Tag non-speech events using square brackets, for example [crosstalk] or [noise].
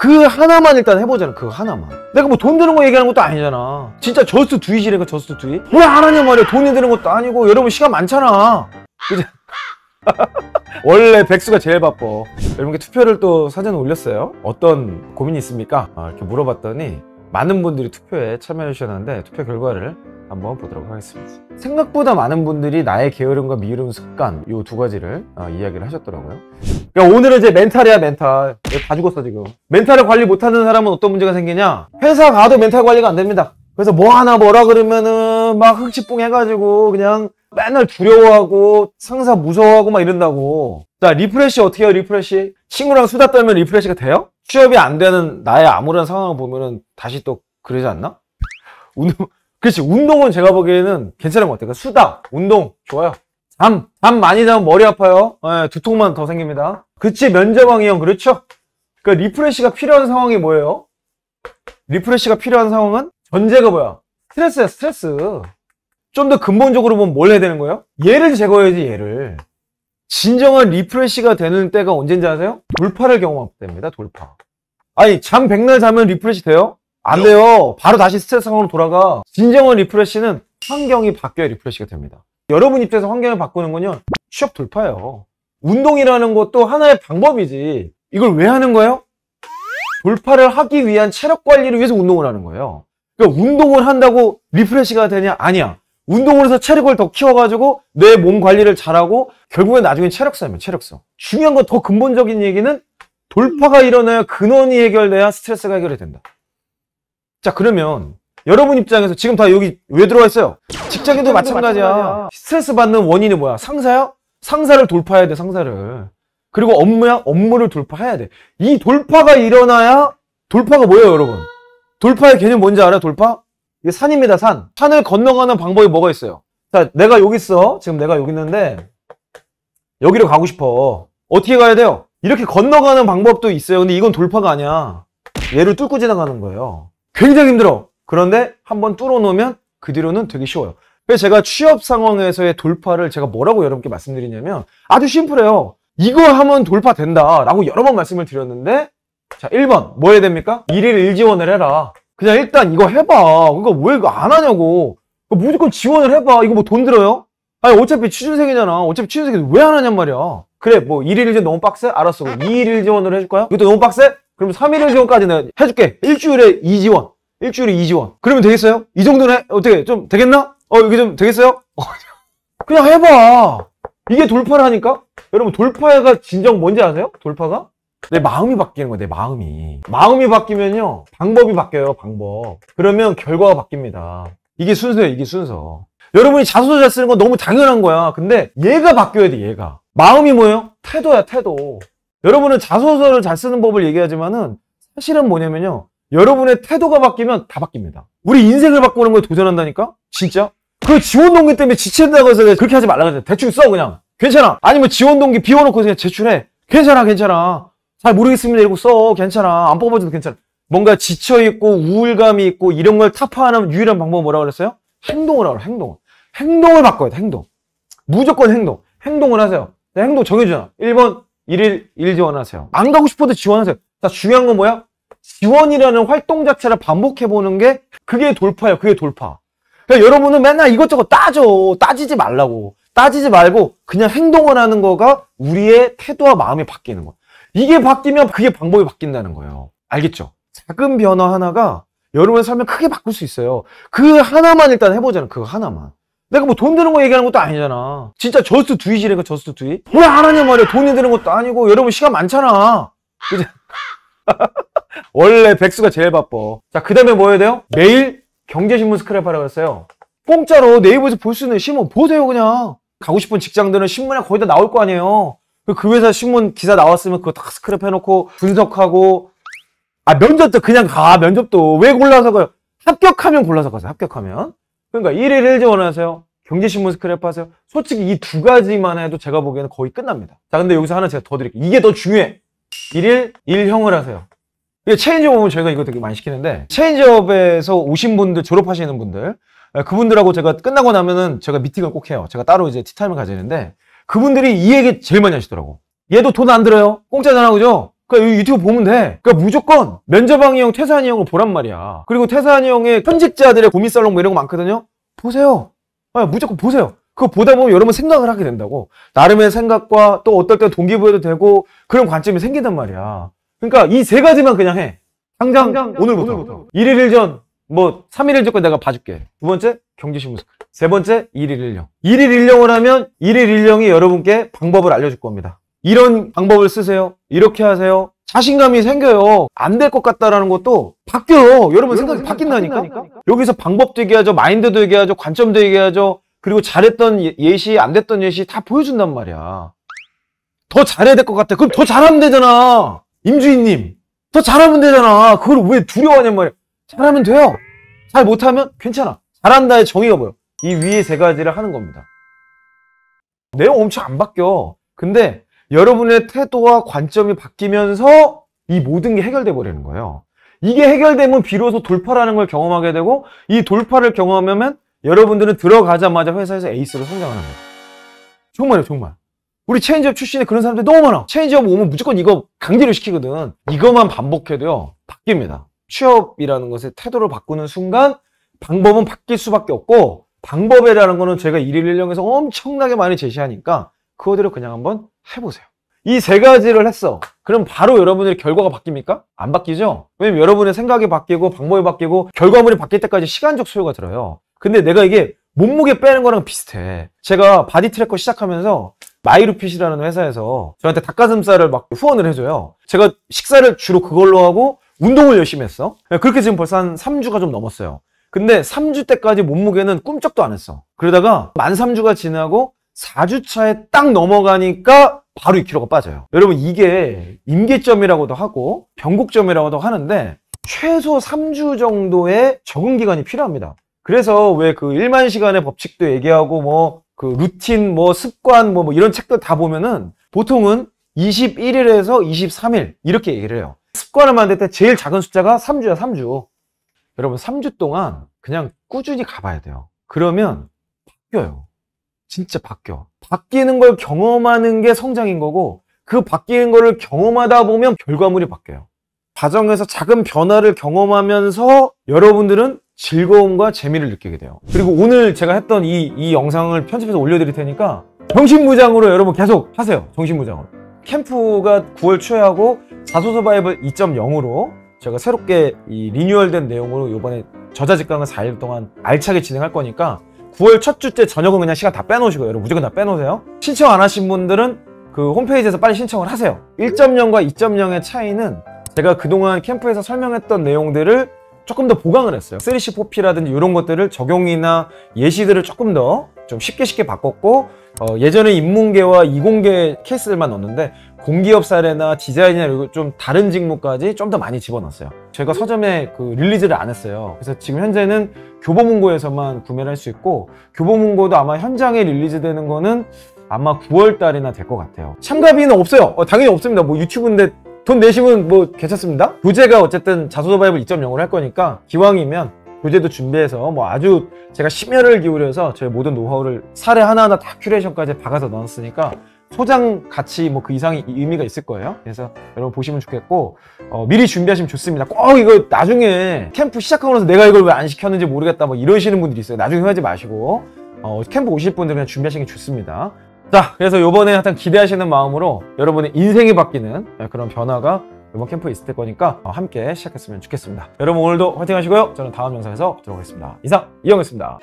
그 하나만 일단 해보자는 그 하나만 내가 뭐 돈 드는 거 얘기하는 것도 아니잖아 진짜 저스트 두이지래가 저스트 두이 왜안 하냐 말이야 돈이 드는 것도 아니고 여러분 시간 많잖아 그죠? [laughs] 원래 백수가 제일 바빠 여러분께 투표를 또 사전 에 올렸어요 어떤 고민이 있습니까? 아, 이렇게 물어봤더니 많은 분들이 투표에 참여해 주셨는데 투표 결과를 한번 보도록 하겠습니다 생각보다 많은 분들이 나의 게으름과 미름 습관 이두 가지를 어, 이야기를 하셨더라고요 그 오늘은 이제 멘탈이야 멘탈 다 죽었어 지금 멘탈을 관리 못하는 사람은 어떤 문제가 생기냐 회사 가도 멘탈 관리가 안 됩니다 그래서 뭐 하나 뭐라 그러면은 막 흑치뽕 해가지고 그냥 맨날 두려워하고 상사 무서워하고 막 이런다고 자 리프레쉬 어떻게 해요 리프레쉬? 친구랑 수다 떨면 리프레쉬가 돼요? 취업이 안 되는 나의 아무런 상황을 보면은 다시 또 그러지 않나? [laughs] 오늘 그렇지 운동은 제가 보기에는 괜찮은 것 같아요 그러니까 수다 운동 좋아요 잠, 잠 많이 자면 머리 아파요 에, 예, 두통만 더 생깁니다 그치 면제방이 형 그렇죠 그러니까 리프레시가 필요한 상황이 뭐예요 리프레시가 필요한 상황은 전제가 뭐야 스트레스야 스트레스 좀 더 근본적으로 보면 뭘 해야 되는 거예요 얘를 제거해야지 얘를 진정한 리프레시가 되는 때가 언젠지 아세요? 돌파를 경험할 때입니다 돌파 아니 잠 백날 자면 리프레시 돼요? 안 네. 돼요. 바로 다시 스트레스 상황으로 돌아가. 진정한 리프레시는 환경이 바뀌어야 리프레시가 됩니다. 여러분 입장에서 환경을 바꾸는 건요. 취업 돌파예요. 운동이라는 것도 하나의 방법이지. 이걸 왜 하는 거예요? 돌파를 하기 위한 체력 관리를 위해서 운동을 하는 거예요. 그러니까 운동을 한다고 리프레시가 되냐? 아니야. 운동을 해서 체력을 더 키워가지고 내 몸 관리를 잘하고 결국엔 나중엔 체력싸이면 체력싸움. 중요한 건 더 근본적인 얘기는 돌파가 일어나야 근원이 해결돼야 스트레스가 해결이 된다. 자 그러면 여러분 입장에서 지금 다 여기 왜 들어와 있어요? 직장인도 마찬가지야. 마찬가지야. 스트레스 받는 원인이 뭐야? 상사야? 상사를 돌파해야 돼 상사를. 그리고 업무야? 업무를 돌파해야 돼. 이 돌파가 일어나야 돌파가 뭐예요 여러분? 돌파의 개념 뭔지 알아요 돌파? 이게 산입니다 산. 산을 건너가는 방법이 뭐가 있어요? 자 내가 여기 있어. 지금 내가 여기 있는데 여기로 가고 싶어. 어떻게 가야 돼요? 이렇게 건너가는 방법도 있어요. 근데 이건 돌파가 아니야. 얘를 뚫고 지나가는 거예요. 굉장히 힘들어. 그런데 한번 뚫어놓으면 그 뒤로는 되게 쉬워요. 그래서 제가 취업 상황에서의 돌파를 제가 뭐라고 여러분께 말씀드리냐면 아주 심플해요. 이거 하면 돌파된다 라고 여러 번 말씀을 드렸는데 자 1번 뭐 해야 됩니까? 일일 일지원을 해라. 그냥 일단 이거 해봐. 그러니까 왜 이거 안 하냐고. 그러니까 무조건 지원을 해봐. 이거 뭐 돈 들어요? 아니 어차피 취준생이잖아. 어차피 취준생이 왜안 하냔 말이야. 그래 뭐 일일 일지 원 너무 빡세? 알았어. 2일일지원을 해줄까요? 이것도 너무 빡세? 그럼 3일의 지원까지는 해줄게. 일주일에 2지원. 일주일에 2지원. 그러면 되겠어요? 이 정도는 해? 어떻게 좀 되겠나? 어 여기 좀 되겠어요? 어, [laughs] 그냥 해봐. 이게 돌파를하니까 여러분 돌파가 진정 뭔지 아세요? 돌파가? 내 마음이 바뀌는 거예요, 내 마음이. 마음이 바뀌면요, 방법이 바뀌어요, 방법. 그러면 결과가 바뀝니다. 이게 순서예요, 이게 순서. 여러분이 자소서잘 쓰는 건 너무 당연한 거야. 근데 얘가 바뀌어야 돼, 얘가. 마음이 뭐예요? 태도야, 태도. 여러분은 자소서를 잘 쓰는 법을 얘기하지만은 사실은 뭐냐면요. 여러분의 태도가 바뀌면 다 바뀝니다. 우리 인생을 바꾸는 걸 도전한다니까? 진짜? 그 지원 동기 때문에 지친다고 해서 그렇게 하지 말라 그랬 대충 써, 그냥. 괜찮아. 아니면 지원 동기 비워놓고 그냥 제출해. 괜찮아, 괜찮아. 잘 모르겠습니다. 이러고 써. 괜찮아. 안 뽑아줘도 괜찮아. 뭔가 지쳐있고 우울감이 있고 이런 걸 타파하는 유일한 방법은 뭐라 그랬어요? 행동을 하라, 행동. 을 행동을 바꿔야 돼, 행동. 무조건 행동. 행동을 하세요. 행동 정해주잖아. 1번, 일일1 지원하세요. 안 가고 싶어도 지원하세요. 자, 중요한 건 뭐야? 지원이라는 활동 자체를 반복해보는 게 그게 돌파예요. 그게 돌파. 그러니까 여러분은 맨날 이것저것 따져. 따지지 말라고. 따지지 말고 그냥 행동을 하는 거가 우리의 태도와 마음이 바뀌는 거 이게 바뀌면 그게 방법이 바뀐다는 거예요. 알겠죠? 작은 변화 하나가 여러분의 삶을 크게 바꿀 수 있어요. 그 하나만 일단 해보자는 그 하나만. 내가 뭐 돈 드는 거 얘기하는 것도 아니잖아. 진짜 저스트 두이지라 저스트 두이. 왜안 하냐 말이야. 돈이 드는 것도 아니고 여러분 시간 많잖아. 그죠? [laughs] 원래 백수가 제일 바빠. 자, 그 다음에 뭐 해야 돼요? 매일 경제신문 스크랩하라고 했어요. 공짜로 네이버에서 볼 수 있는 신문 보세요 그냥. 가고 싶은 직장들은 신문에 거의 다 나올 거 아니에요. 그, 그 회사 신문 기사 나왔으면 그거 다 스크랩해놓고 분석하고 아 면접도 그냥 가 면접도 왜 골라서 가요? 그 합격하면 골라서 가세요. 합격하면. 그러니까 1일 1조 원하세요. 경제신문 스크랩 하세요. 솔직히 이 두 가지만 해도 제가 보기에는 거의 끝납니다. 자, 근데 여기서 하나 제가 더 드릴게요. 이게 더 중요해. 일일 일형을 하세요. 이게 체인지업 은면 저희가 이거 되게 많이 시키는데 체인지업에서 오신 분들, 졸업하시는 분들 예, 그분들하고 제가 끝나고 나면은 제가 미팅을 꼭 해요. 제가 따로 이제 티타임을 가지는데 그분들이 이 얘기 제일 많이 하시더라고. 얘도 돈 안 들어요. 공짜잖아, 그죠? 그러니까 유튜브 보면 돼. 그러니까 무조건 면접왕이 형, 퇴사한이 형을 보란 말이야. 그리고 퇴사한이 형의 편집자들의 고민살롱 뭐 이런 거 많거든요. 보세요. 아, 무조건 보세요. 그거 보다 보면 여러분 생각을 하게 된다고. 나름의 생각과 또 어떨 때 동기부여도 되고 그런 관점이 생긴단 말이야. 그러니까 이 세 가지만 그냥 해. 당장, 당장 오늘부터. 오늘부터. 1일 1전, 뭐 3일 1전 건 내가 봐줄게. 두 번째, 경제신문사. 세 번째, 1일 1령. 1일 1령을 하면 1일 1령이 여러분께 방법을 알려줄 겁니다. 이런 방법을 쓰세요. 이렇게 하세요. 자신감이 생겨요. 안 될 것 같다라는 것도 바뀌어요. 여러분 생각이 바뀐다니까? 바뀐다니까? 여기서 방법도 얘기하죠. 마인드도 얘기하죠. 관점도 얘기하죠. 그리고 잘했던 예, 예시, 안 됐던 예시 다 보여준단 말이야. 더 잘해야 될 것 같아. 그럼 더 잘하면 되잖아. 임주인님. 더 잘하면 되잖아. 그걸 왜 두려워하냔 말이야. 잘하면 돼요. 잘 못하면 괜찮아. 잘한다의 정의가 뭐예요? 이 위에 세 가지를 하는 겁니다. 내용 엄청 안 바뀌어. 근데 여러분의 태도와 관점이 바뀌면서 이 모든 게 해결돼 버리는 거예요. 이게 해결되면 비로소 돌파라는 걸 경험하게 되고 이 돌파를 경험하면 여러분들은 들어가자마자 회사에서 에이스로 성장하는 거예요. 정말요, 정말. 우리 체인지업 출신에 그런 사람들 너무 많아. 체인지업 오면 무조건 이거 강제로 시키거든. 이것만 반복해도요, 바뀝니다. 취업이라는 것에 태도를 바꾸는 순간 방법은 바뀔 수밖에 없고 방법이라는 거는 제가 1일 1령에서 엄청나게 많이 제시하니까 그거대로 그냥 한번 해보세요. 이 세 가지를 했어. 그럼 바로 여러분의 결과가 바뀝니까? 안 바뀌죠? 왜냐면 여러분의 생각이 바뀌고 방법이 바뀌고 결과물이 바뀔 때까지 시간적 소요가 들어요. 근데 내가 이게 몸무게 빼는 거랑 비슷해. 제가 바디 트래커 시작하면서 마이루핏이라는 회사에서 저한테 닭가슴살을 막 후원을 해줘요. 제가 식사를 주로 그걸로 하고 운동을 열심히 했어. 네, 그렇게 지금 벌써 한 3주가 좀 넘었어요. 근데 3주 때까지 몸무게는 꿈쩍도 안 했어. 그러다가 만 3주가 지나고 4주차에 딱 넘어가니까 바로 2kg가 빠져요. 여러분 이게 임계점이라고도 하고 변곡점이라고도 하는데 최소 3주 정도의 적응 기간이 필요합니다. 그래서 왜 그 1만 시간의 법칙도 얘기하고 뭐 그 루틴 뭐 습관 뭐, 뭐 이런 책들 다 보면은 보통은 21일에서 23일 이렇게 얘기를 해요. 습관을 만들 때 제일 작은 숫자가 3주야 3주. 여러분 3주 동안 그냥 꾸준히 가봐야 돼요. 그러면 바뀌어요. 진짜 바뀌어. 바뀌는 걸 경험하는 게 성장인 거고 그 바뀌는 거를 경험하다 보면 결과물이 바뀌어요. 과정에서 작은 변화를 경험하면서 여러분들은 즐거움과 재미를 느끼게 돼요. 그리고 오늘 제가 했던 이, 이 영상을 편집해서 올려드릴 테니까 정신무장으로 여러분 계속 하세요. 정신무장으로. 캠프가 9월 초에하고 자소서바이벌 2.0으로 제가 새롭게 이 리뉴얼된 내용으로 이번에 저자직강을 4일 동안 알차게 진행할 거니까 9월 첫 주째 저녁은 그냥 시간 다 빼놓으시고 여러분 무조건 다 빼놓으세요 신청 안 하신 분들은 그 홈페이지에서 빨리 신청을 하세요 1.0과 2.0의 차이는 제가 그동안 캠프에서 설명했던 내용들을 조금 더 보강을 했어요 3C4P라든지 이런 것들을 적용이나 예시들을 조금 더 좀 쉽게 쉽게 바꿨고 어, 예전에 인문계와 이공계 케이스들만 넣었는데 공기업 사례나 디자인이나 이거 좀 다른 직무까지 좀 더 많이 집어넣었어요. 제가 서점에 그 릴리즈를 안 했어요. 그래서 지금 현재는 교보문고에서만 구매를 할 수 있고 교보문고도 아마 현장에 릴리즈되는 거는 아마 9월 달이나 될 것 같아요. 참가비는 없어요. 어, 당연히 없습니다. 뭐 유튜브인데 돈 내시면 뭐 괜찮습니다. 교재가 어쨌든 자소서바이블 2.0을 할 거니까 기왕이면 교재도 준비해서 뭐 아주 제가 심혈을 기울여서 저희 모든 노하우를 사례 하나하나 다 큐레이션까지 박아서 넣었으니까 소장 가치 뭐그 이상의 의미가 있을 거예요. 그래서 여러분 보시면 좋겠고 어, 미리 준비하시면 좋습니다. 꼭 이거 나중에 캠프 시작하고 나서 내가 이걸 왜 안 시켰는지 모르겠다 뭐 이러시는 분들이 있어요. 나중에 후회하지 마시고 어, 캠프 오실 분들 그냥 준비하시는 게 좋습니다. 자, 그래서 요번에 하여튼 기대하시는 마음으로 여러분의 인생이 바뀌는 그런 변화가 이번 캠프에 있을 거니까 함께 시작했으면 좋겠습니다. 여러분 오늘도 화이팅 하시고요. 저는 다음 영상에서 돌아오겠습니다. 이상 이영이었습니다.